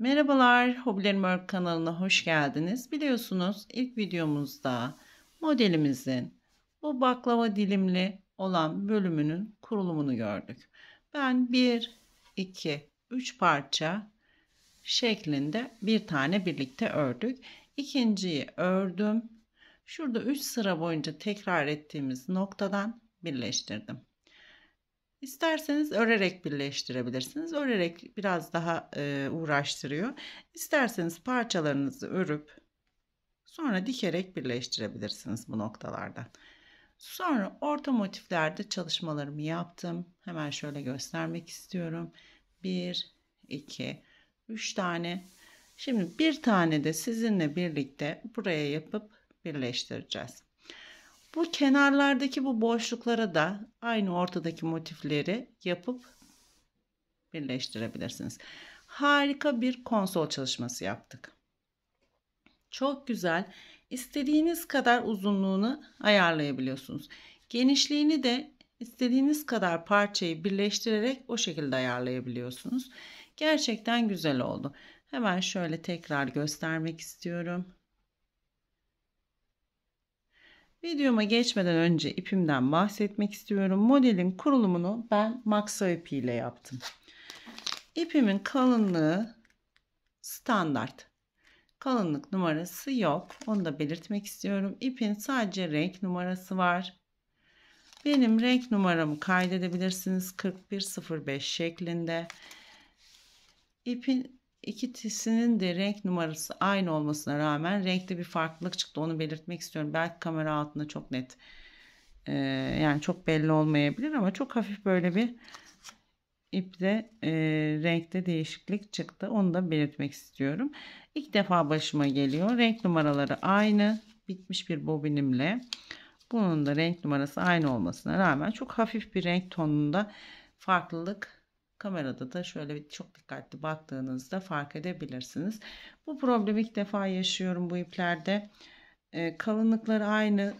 Merhabalar, Hobilerim Work kanalına hoş geldiniz. Biliyorsunuz ilk videomuzda modelimizin bu baklava dilimli olan bölümünün kurulumunu gördük. Ben 1, 2, 3 parça şeklinde bir tane birlikte ördük. İkinciyi ördüm. Şurada 3 sıra boyunca tekrar ettiğimiz noktadan birleştirdim. İsterseniz örerek birleştirebilirsiniz. Örerek biraz daha e, uğraştırıyor. İsterseniz parçalarınızı örüp sonra dikerek birleştirebilirsiniz bu noktalarda. Sonra orta motiflerde çalışmalarımı yaptım. Hemen şöyle göstermek istiyorum. 1, 2, 3 tane. Şimdi bir tane de sizinle birlikte buraya yapıp birleştireceğiz. Bu kenarlardaki bu boşluklara da aynı ortadaki motifleri yapıp birleştirebilirsiniz. Harika bir konsol çalışması yaptık. Çok güzel. İstediğiniz kadar uzunluğunu ayarlayabiliyorsunuz. Genişliğini de istediğiniz kadar parçayı birleştirerek o şekilde ayarlayabiliyorsunuz. Gerçekten güzel oldu. Hemen şöyle tekrar göstermek istiyorum. Videoma geçmeden önce ipimden bahsetmek istiyorum. Modelin kurulumunu ben maksa ipiyle yaptım. İpimin kalınlığı standart. Kalınlık numarası yok. Onu da belirtmek istiyorum. İpin sadece renk numarası var. Benim renk numaramı kaydedebilirsiniz 4105 şeklinde. İpin İkisinin de renk numarası aynı olmasına rağmen renkte bir farklılık çıktı. Onu belirtmek istiyorum. Belki kamera altında çok net e, yani çok belli olmayabilir ama çok hafif böyle bir ipte e, renkte değişiklik çıktı. Onu da belirtmek istiyorum. İlk defa başıma geliyor. Renk numaraları aynı. Bitmiş bir bobinimle. Bunun da renk numarası aynı olmasına rağmen çok hafif bir renk tonunda farklılık Kamerada da şöyle çok dikkatli baktığınızda fark edebilirsiniz. Bu problemi ilk defa yaşıyorum bu iplerde. E, kalınlıkları aynı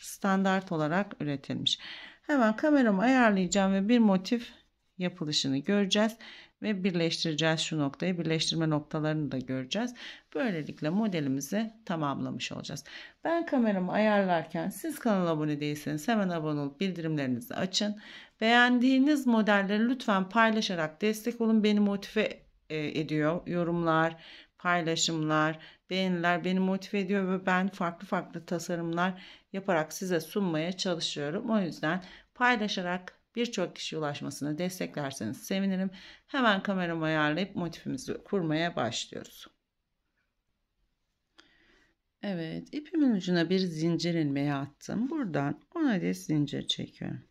standart olarak üretilmiş. Hemen kameramı ayarlayacağım ve bir motif yapılışını göreceğiz ve birleştireceğiz şu noktayı. Birleştirme noktalarını da göreceğiz. Böylelikle modelimizi tamamlamış olacağız. Ben kameramı ayarlarken siz kanala abone değilseniz hemen abone olup bildirimlerinizi açın. Beğendiğiniz modelleri lütfen paylaşarak destek olun. Beni motive e, ediyor. Yorumlar, paylaşımlar, beğeniler beni motive ediyor ve ben farklı farklı tasarımlar yaparak size sunmaya çalışıyorum. O yüzden paylaşarak birçok kişi ulaşmasını desteklerseniz sevinirim. Hemen kameramı ayarlayıp motifimizi kurmaya başlıyoruz. Evet ipimin ucuna bir zincir ilmeği attım. Buradan 10 adet zincir çekiyorum.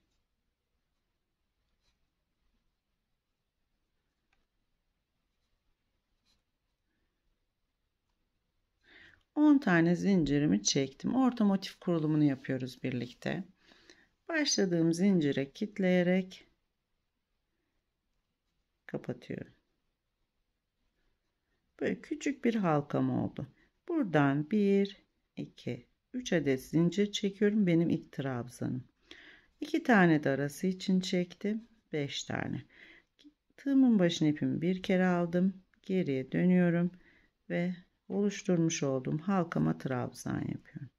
On tane zincirimi çektim. Orta motif kurulumunu yapıyoruz birlikte başladığım zincire kitleyerek kapatıyorum. Böyle küçük bir halkam oldu. Buradan 1 2 3 adet zincir çekiyorum benim ilk trabzanım. 2 tane de arası için çektim. 5 tane. Tığımın başına ipimi bir kere aldım. Geriye dönüyorum ve oluşturmuş olduğum halkama trabzan yapıyorum.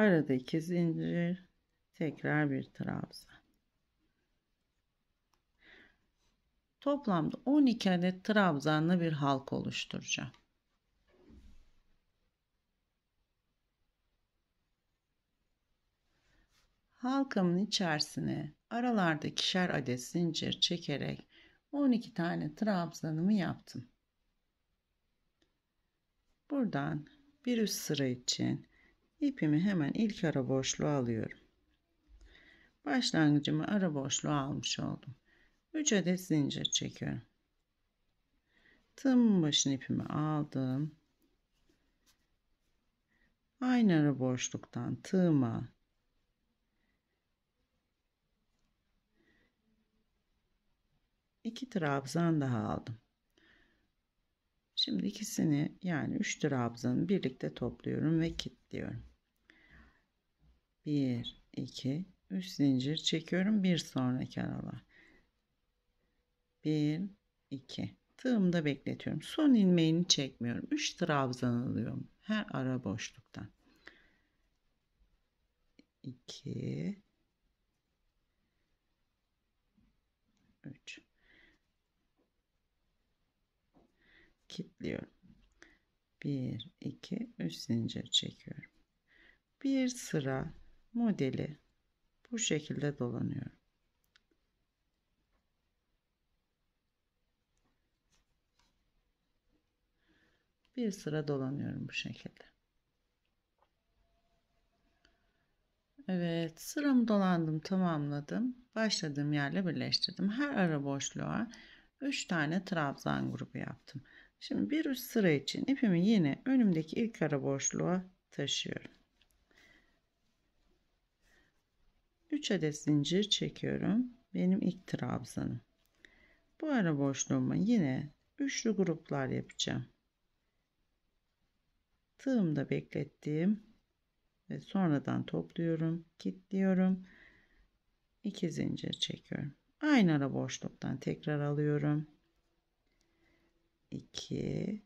arada iki zincir tekrar bir trabzan toplamda 12 adet trabzanlı bir halk oluşturacağım halkamın içerisine aralarda ikişer adet zincir çekerek 12 tane trabzanımı yaptım buradan bir üst sıra için İpimi hemen ilk ara boşluğa alıyorum. Başlangıcımı ara boşluğa almış oldum. 3 adet zincir çekiyorum. Tığımın başını ipimi aldım. Aynı ara boşluktan tığıma iki trabzan daha aldım. Şimdi ikisini yani 3 trabzanı birlikte topluyorum ve kilitliyorum. 1 2 3 zincir çekiyorum bir sonraki aralığa. 1 2 tığımda bekletiyorum. Son ilmeğini çekmiyorum. 3 trabzan alıyorum her ara boşluktan. 2 3 kilitliyorum. 1 2 3 zincir çekiyorum. Bir sıra modeli bu şekilde dolanıyorum. Bir sıra dolanıyorum bu şekilde. Evet sıramı dolandım tamamladım. Başladığım yerle birleştirdim. Her ara boşluğa 3 tane trabzan grubu yaptım. Şimdi bir üst sıra için ipimi yine önümdeki ilk ara boşluğa taşıyorum. 3 adet zincir çekiyorum. Benim ilk trabzanım. Bu ara boşluğuma yine üçlü gruplar yapacağım. Tığımda beklettiğim ve sonradan topluyorum, kilitliyorum. 2 zincir çekiyorum. Aynı ara boşluktan tekrar alıyorum. 2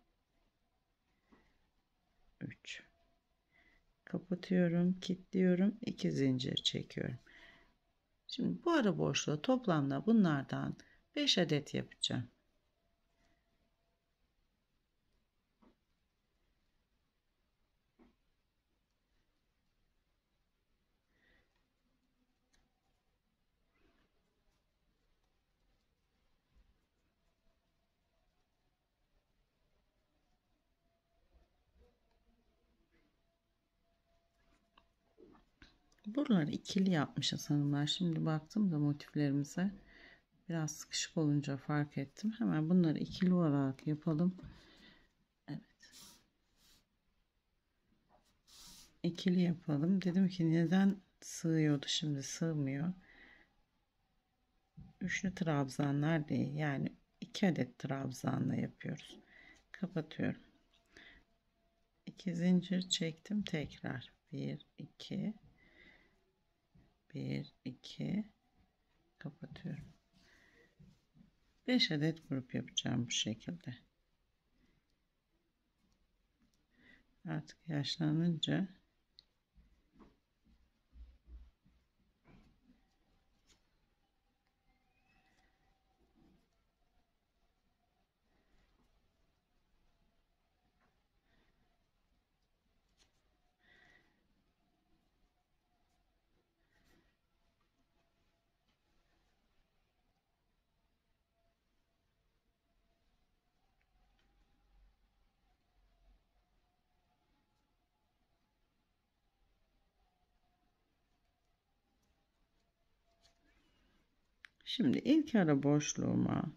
3 kapatıyorum kilitliyorum 2 zincir çekiyorum şimdi bu ara boşluğu toplamda bunlardan 5 adet yapacağım Buraları ikili yapmışız hanımlar. Şimdi baktım da motiflerimize biraz sıkışık olunca fark ettim. Hemen bunları ikili olarak yapalım. Evet. İkili yapalım. Dedim ki neden sığıyordu şimdi sığmıyor. Üçlü trabzanlar değil. Yani iki adet trabzanla yapıyoruz. Kapatıyorum. İki zincir çektim. Tekrar. Bir, iki, 1 2 kapatıyorum 5 adet grup yapacağım bu şekilde artık yaşlanınca Şimdi ilk ara boşluğuma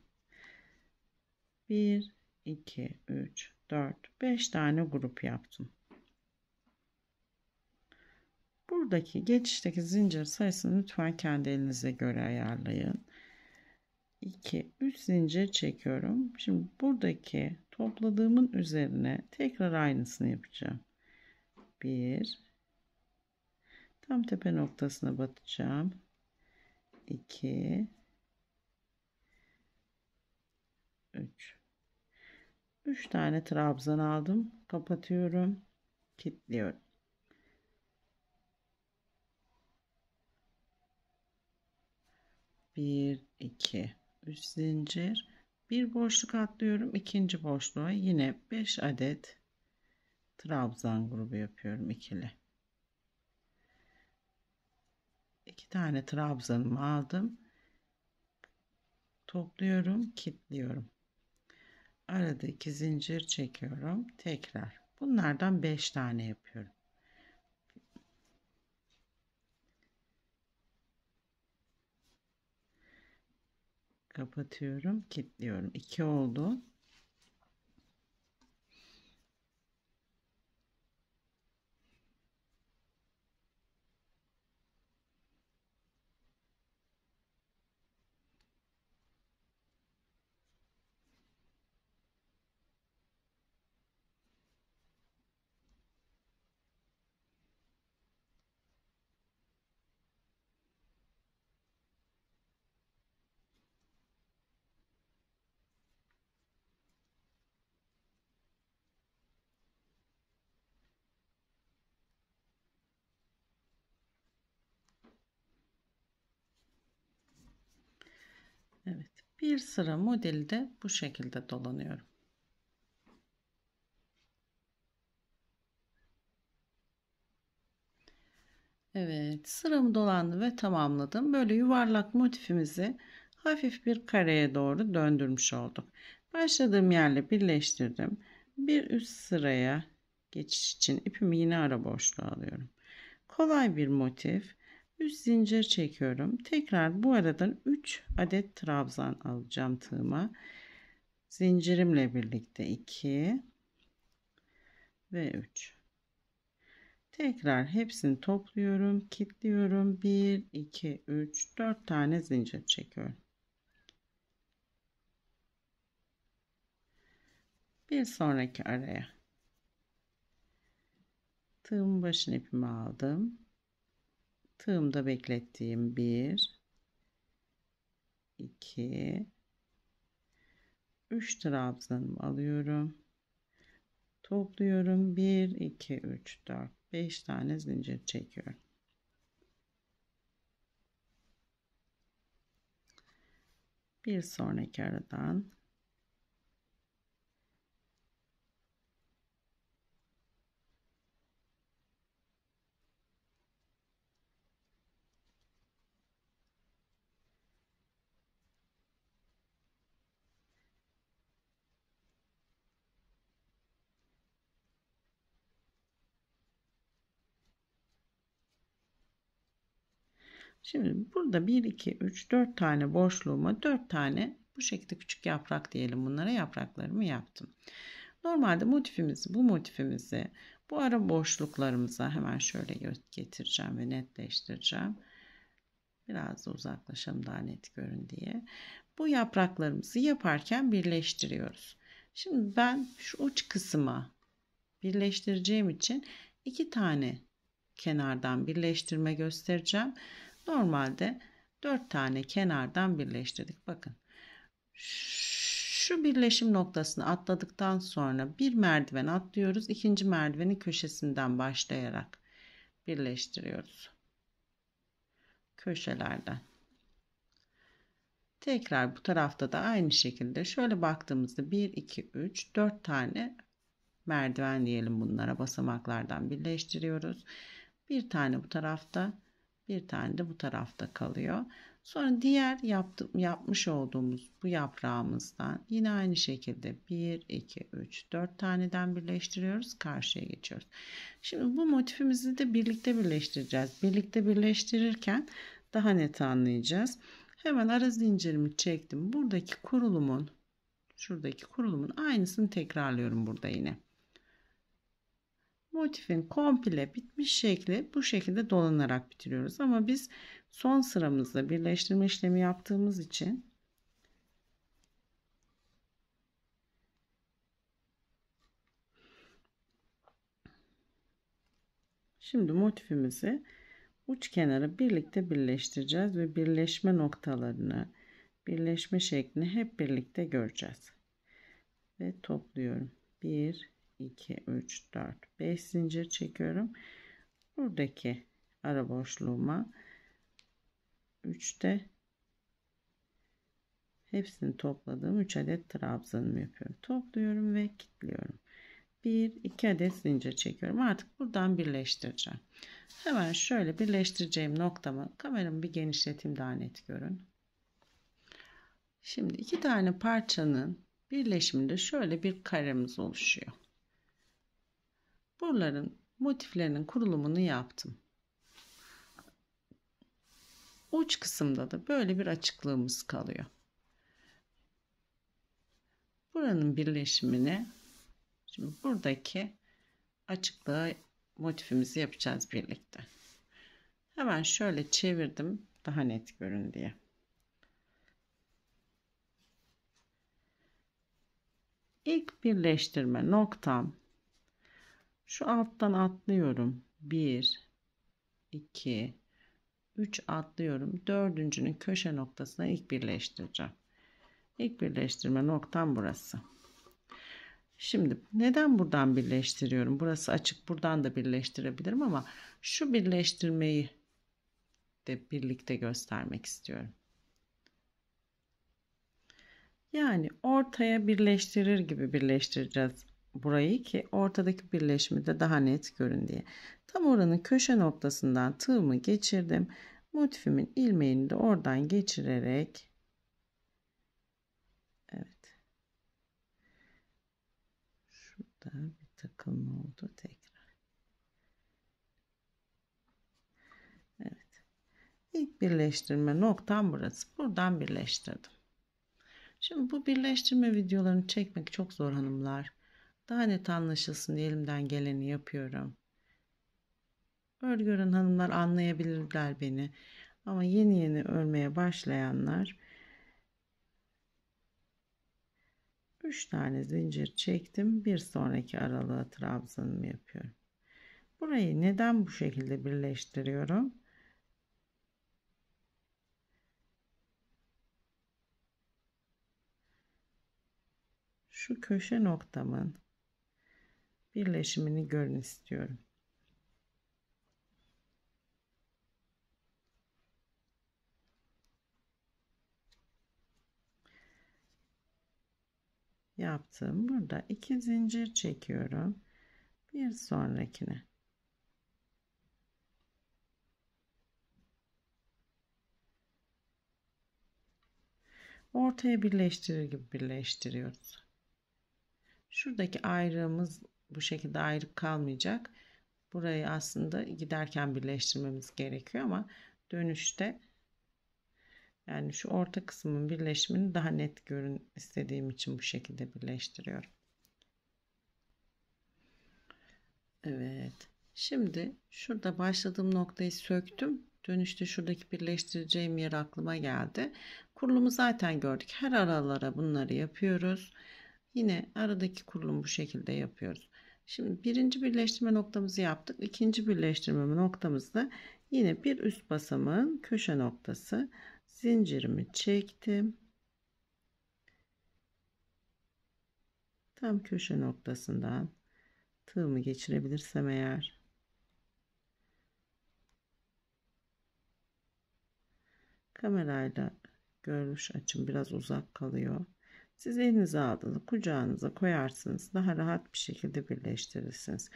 1, 2, 3, 4, 5 tane grup yaptım. Buradaki geçişteki zincir sayısını lütfen kendi elinize göre ayarlayın. 2, 3 zincir çekiyorum. Şimdi buradaki topladığımın üzerine tekrar aynısını yapacağım. 1, tam tepe noktasına batacağım. 2, 3 3 tane trabzan aldım kapatıyorum kilitliyorum bir iki üç zincir bir boşluk atlıyorum ikinci boşluğa yine 5 adet trabzan grubu yapıyorum ikili iki tane trabzanımı aldım topluyorum kilitliyorum aradaki zincir çekiyorum tekrar bunlardan 5 tane yapıyorum kapatıyorum kilitliyorum 2 oldu Bir sıra modeli de bu şekilde dolanıyorum. Evet sıramı dolandı ve tamamladım. Böyle yuvarlak motifimizi hafif bir kareye doğru döndürmüş olduk. Başladığım yerle birleştirdim. Bir üst sıraya geçiş için ipimi yine ara boşluğa alıyorum. Kolay bir motif. 3 zincir çekiyorum. Tekrar bu aradan 3 adet trabzan alacağım tığıma. Zincirimle birlikte 2 ve 3. Tekrar hepsini topluyorum, kilitliyorum. 1 2 3 4 tane zincir çekiyorum. Bir sonraki araya tığımın başını ipimi aldım tığımda beklettiğim 1 2 3 trabzanımı alıyorum. Topluyorum. 1 2 3 4 5 tane zincir çekiyorum. Bir sonraki aradan Şimdi burada 1, 2, 3, 4 tane boşluğuma 4 tane bu şekilde küçük yaprak diyelim bunlara yapraklarımı yaptım. Normalde motifimizi bu motifimizi bu ara boşluklarımıza hemen şöyle getireceğim ve netleştireceğim. Biraz da uzaklaşalım daha net görün diye. Bu yapraklarımızı yaparken birleştiriyoruz. Şimdi ben şu uç kısma birleştireceğim için iki tane kenardan birleştirme göstereceğim. Normalde 4 tane kenardan birleştirdik. Bakın şu birleşim noktasını atladıktan sonra bir merdiven atlıyoruz. İkinci merdivenin köşesinden başlayarak birleştiriyoruz. Köşelerden. Tekrar bu tarafta da aynı şekilde şöyle baktığımızda 1, 2, 3, 4 tane merdiven diyelim bunlara basamaklardan birleştiriyoruz. Bir tane bu tarafta bir tane de bu tarafta kalıyor. Sonra diğer yaptım, yapmış olduğumuz bu yaprağımızdan yine aynı şekilde 1, 2, 3, 4 taneden birleştiriyoruz. Karşıya geçiyoruz. Şimdi bu motifimizi de birlikte birleştireceğiz. Birlikte birleştirirken daha net anlayacağız. Hemen ara zincirimi çektim. Buradaki kurulumun şuradaki kurulumun aynısını tekrarlıyorum burada yine motifin komple bitmiş şekli bu şekilde dolanarak bitiriyoruz. Ama biz son sıramızda birleştirme işlemi yaptığımız için Şimdi motifimizi uç kenarı birlikte birleştireceğiz ve birleşme noktalarını, birleşme şeklini hep birlikte göreceğiz. Ve topluyorum. 1 2 3 4 5 zincir çekiyorum buradaki ara boşluğuma 3'te hepsini topladığım 3 adet trabzanımı yapıyorum topluyorum ve kilitliyorum 1 2 adet zincir çekiyorum artık buradan birleştireceğim hemen şöyle birleştireceğim noktamı kameramı bir genişleteyim daha net görün şimdi iki tane parçanın birleşiminde şöyle bir karemiz oluşuyor Buraların motiflerinin kurulumunu yaptım. Uç kısımda da böyle bir açıklığımız kalıyor. Buranın birleşimini şimdi buradaki açıklığı motifimizi yapacağız birlikte. Hemen şöyle çevirdim daha net görün diye. İlk birleştirme noktam şu alttan atlıyorum. 1, 2, 3 atlıyorum. Dördüncünün köşe noktasına ilk birleştireceğim. İlk birleştirme noktam burası. Şimdi neden buradan birleştiriyorum? Burası açık buradan da birleştirebilirim ama şu birleştirmeyi de birlikte göstermek istiyorum. Yani ortaya birleştirir gibi birleştireceğiz burayı ki ortadaki birleşimi de daha net görün diye. Tam oranın köşe noktasından tığımı geçirdim. Motifimin ilmeğini de oradan geçirerek Evet. Şurada bir takılma oldu tekrar. Evet. İlk birleştirme noktam burası. Buradan birleştirdim. Şimdi bu birleştirme videolarını çekmek çok zor hanımlar. Daha net anlaşılsın diye elimden geleni yapıyorum. Örgören hanımlar anlayabilirler beni. Ama yeni yeni örmeye başlayanlar 3 tane zincir çektim. Bir sonraki aralığa trabzanımı yapıyorum. Burayı neden bu şekilde birleştiriyorum? Şu köşe noktamın birleşimini görün istiyorum. Yaptım burada iki zincir çekiyorum bir sonrakine ortaya birleştirir gibi birleştiriyoruz şuradaki ayrığımız bu şekilde ayrı kalmayacak. Burayı aslında giderken birleştirmemiz gerekiyor ama dönüşte yani şu orta kısmın birleşimini daha net görün istediğim için bu şekilde birleştiriyorum. Evet. Şimdi şurada başladığım noktayı söktüm. Dönüşte şuradaki birleştireceğim yer aklıma geldi. Kurulumu zaten gördük. Her aralara bunları yapıyoruz. Yine aradaki kurulumu bu şekilde yapıyoruz. Şimdi birinci birleştirme noktamızı yaptık. İkinci birleştirme noktamızda yine bir üst basamağın köşe noktası. Zincirimi çektim. Tam köşe noktasından tığımı geçirebilirsem eğer kamerayla görmüş açım biraz uzak kalıyor. Siz elinize aldığınız kucağınıza koyarsınız. Daha rahat bir şekilde birleştirirsiniz.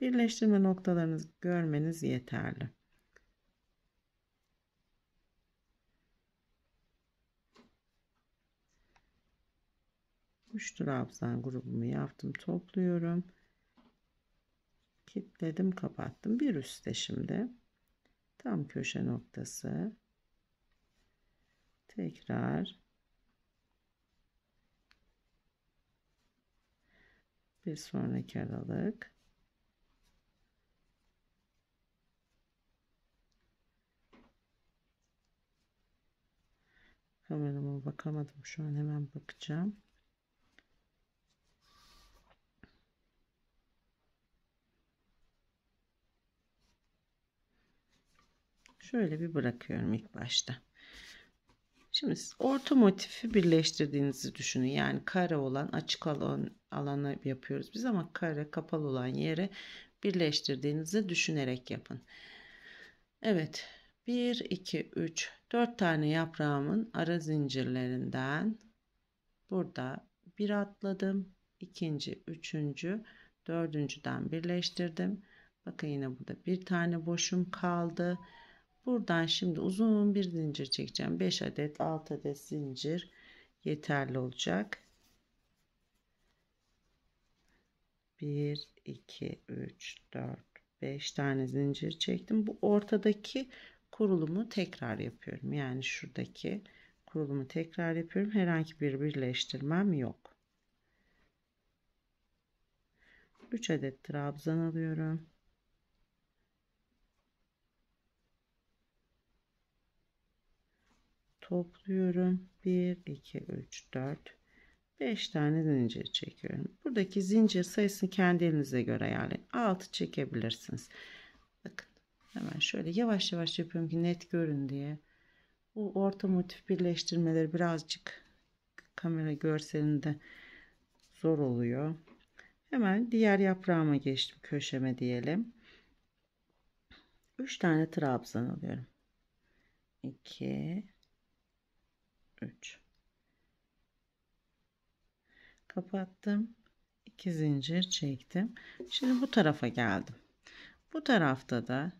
Birleştirme noktalarınızı görmeniz yeterli. Üç trabzan grubumu yaptım. Topluyorum. Kitledim, kapattım. Bir üstte şimdi. Tam köşe noktası. Tekrar bir sonraki aralık kameramı bakamadım şu an hemen bakacağım şöyle bir bırakıyorum ilk başta Şimdi siz orta motifi birleştirdiğinizi düşünün. Yani kare olan açık alan, alana yapıyoruz biz ama kare kapalı olan yere birleştirdiğinizi düşünerek yapın. Evet 1, 2, 3, 4 tane yaprağımın ara zincirlerinden burada bir atladım. ikinci, üçüncü, dördüncüden birleştirdim. Bakın yine burada bir tane boşum kaldı. Buradan şimdi uzun bir zincir çekeceğim. 5 adet 6 adet zincir yeterli olacak. 1 2 3 4 5 tane zincir çektim. Bu ortadaki kurulumu tekrar yapıyorum. Yani şuradaki kurulumu tekrar yapıyorum. Herhangi bir birleştirmem yok. 3 adet trabzan alıyorum. topluyorum. 1, 2, 3, 4, 5 tane zincir çekiyorum. Buradaki zincir sayısını kendi elinize göre ayarlayın. 6 çekebilirsiniz. Bakın hemen şöyle yavaş yavaş yapıyorum ki net görün diye. Bu orta motif birleştirmeleri birazcık kamera görselinde zor oluyor. Hemen diğer yaprağıma geçtim köşeme diyelim. 3 tane trabzan alıyorum. 2 3 kapattım 2 zincir çektim şimdi bu tarafa geldim bu tarafta da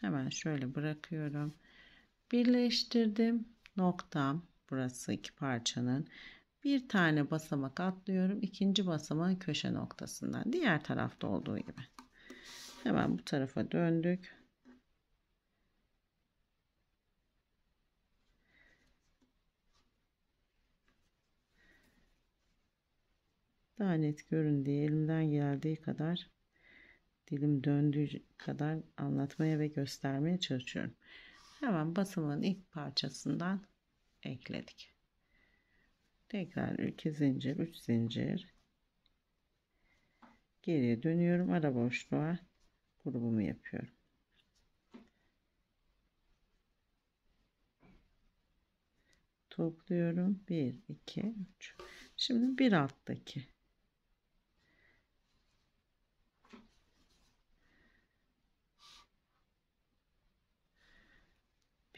hemen şöyle bırakıyorum birleştirdim noktam burası iki parçanın bir tane basamak atlıyorum ikinci basamağın köşe noktasından diğer tarafta olduğu gibi hemen bu tarafa döndük daha net görün diye elimden geldiği kadar dilim döndüğü kadar anlatmaya ve göstermeye çalışıyorum. Hemen basımın ilk parçasından ekledik. Tekrar 2 zincir, 3 zincir. Geriye dönüyorum. Ara boşluğa grubumu yapıyorum. Topluyorum. 1, 2, 3. Şimdi bir alttaki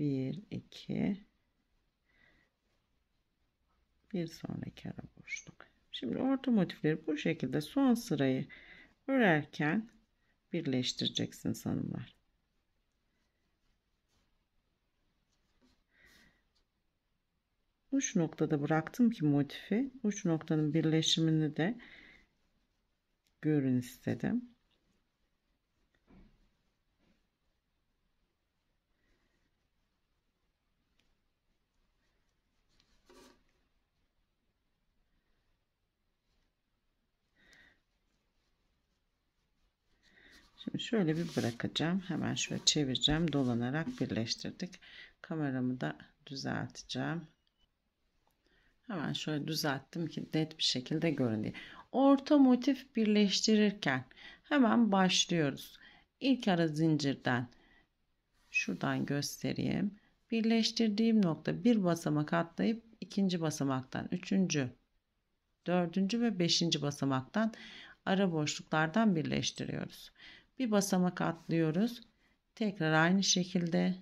1 2 bir sonraki ara boşluk şimdi orta motifleri bu şekilde son sırayı örerken birleştireceksin hanımlar uç noktada bıraktım ki motifi uç noktanın birleşimini de görün istedim Şimdi şöyle bir bırakacağım. Hemen şöyle çevireceğim. Dolanarak birleştirdik. Kameramı da düzelteceğim. Hemen şöyle düzelttim ki net bir şekilde görün diye. Orta motif birleştirirken hemen başlıyoruz. İlk ara zincirden şuradan göstereyim. Birleştirdiğim nokta bir basamak atlayıp ikinci basamaktan, üçüncü, dördüncü ve beşinci basamaktan ara boşluklardan birleştiriyoruz bir basamak atlıyoruz. Tekrar aynı şekilde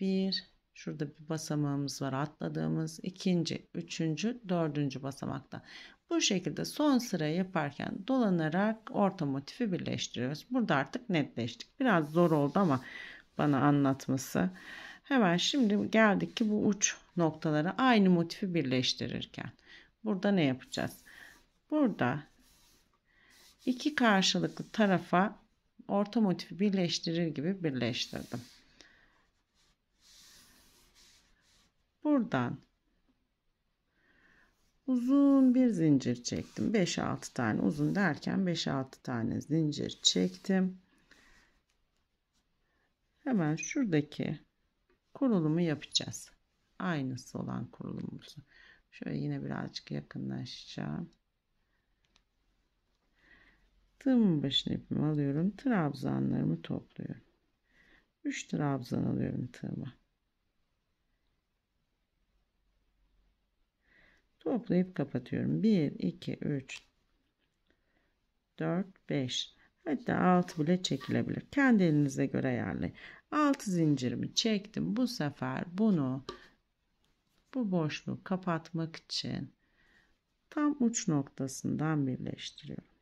bir şurada bir basamağımız var atladığımız ikinci, üçüncü, dördüncü basamakta. Bu şekilde son sıra yaparken dolanarak orta motifi birleştiriyoruz. Burada artık netleştik. Biraz zor oldu ama bana anlatması. Hemen şimdi geldik ki bu uç noktalara aynı motifi birleştirirken. Burada ne yapacağız? Burada iki karşılıklı tarafa orta motifi birleştirir gibi birleştirdim. Buradan uzun bir zincir çektim. 5-6 tane uzun derken 5-6 tane zincir çektim. Hemen şuradaki kurulumu yapacağız. Aynısı olan kurulumumuzu. Şöyle yine birazcık yakınlaşacağım. Tığımın başına ipimi alıyorum. Trabzanlarımı topluyorum. 3 trabzan alıyorum tığıma. Toplayıp kapatıyorum. 1, 2, 3, 4, 5. Hatta 6 bile çekilebilir. Kendi elinize göre ayarlayın. 6 zincirimi çektim. Bu sefer bunu bu boşluğu kapatmak için tam uç noktasından birleştiriyorum.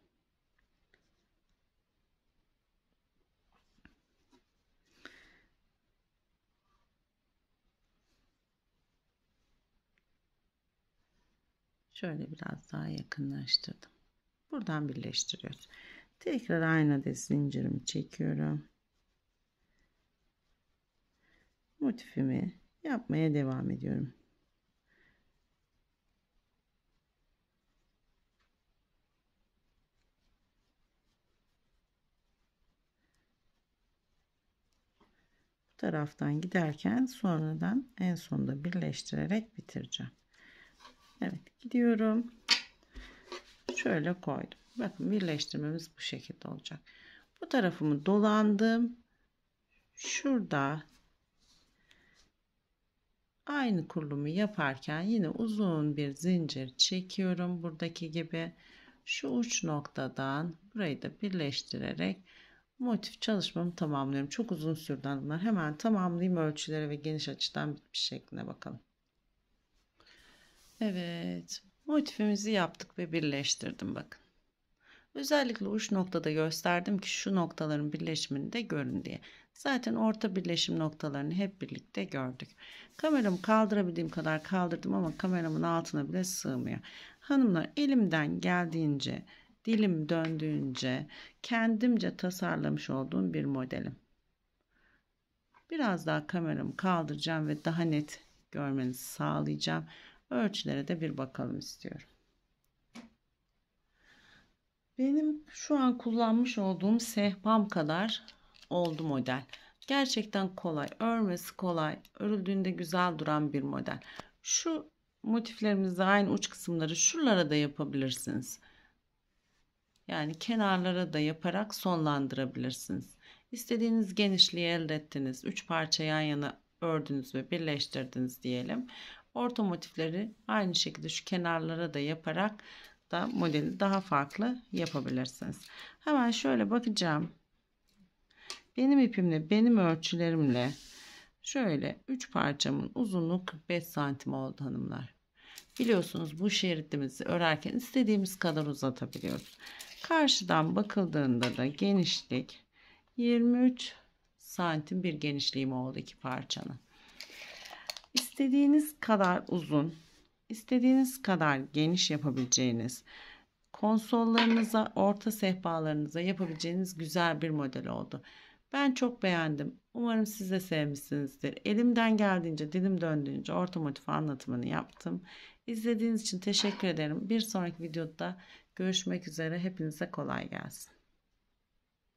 Şöyle biraz daha yakınlaştırdım. Buradan birleştiriyoruz. Tekrar aynı adet zincirimi çekiyorum. Motifimi yapmaya devam ediyorum. Bu taraftan giderken sonradan en sonda birleştirerek bitireceğim. Evet gidiyorum. Şöyle koydum. Bakın birleştirmemiz bu şekilde olacak. Bu tarafımı dolandım. Şurada aynı kurulumu yaparken yine uzun bir zincir çekiyorum. Buradaki gibi şu uç noktadan burayı da birleştirerek motif çalışmamı tamamlıyorum. Çok uzun sürdü bunlar. Hemen tamamlayayım ölçülere ve geniş açıdan bir şekline bakalım. Evet. Motifimizi yaptık ve birleştirdim bakın. Özellikle uç noktada gösterdim ki şu noktaların birleşimini de görün diye. Zaten orta birleşim noktalarını hep birlikte gördük. Kameramı kaldırabildiğim kadar kaldırdım ama kameramın altına bile sığmıyor. Hanımlar elimden geldiğince, dilim döndüğünce kendimce tasarlamış olduğum bir modelim. Biraz daha kameramı kaldıracağım ve daha net görmenizi sağlayacağım. Ölçülere de bir bakalım istiyorum. Benim şu an kullanmış olduğum sehpam kadar oldu model. Gerçekten kolay. Örmesi kolay. Örüldüğünde güzel duran bir model. Şu motiflerimizde aynı uç kısımları şuralara da yapabilirsiniz. Yani kenarlara da yaparak sonlandırabilirsiniz. İstediğiniz genişliği elde ettiniz. 3 parça yan yana ördünüz ve birleştirdiniz diyelim. Orta motifleri aynı şekilde şu kenarlara da yaparak da modeli daha farklı yapabilirsiniz. Hemen şöyle bakacağım. Benim ipimle, benim ölçülerimle şöyle 3 parçamın uzunluğu 45 santim oldu hanımlar. Biliyorsunuz bu şeridimizi örerken istediğimiz kadar uzatabiliyoruz. Karşıdan bakıldığında da genişlik 23 santim bir genişliğim oldu iki parçanın istediğiniz kadar uzun, istediğiniz kadar geniş yapabileceğiniz, konsollarınıza, orta sehpalarınıza yapabileceğiniz güzel bir model oldu. Ben çok beğendim. Umarım siz de sevmişsinizdir. Elimden geldiğince, dilim döndüğünce ortomotif anlatımını yaptım. İzlediğiniz için teşekkür ederim. Bir sonraki videoda görüşmek üzere. Hepinize kolay gelsin.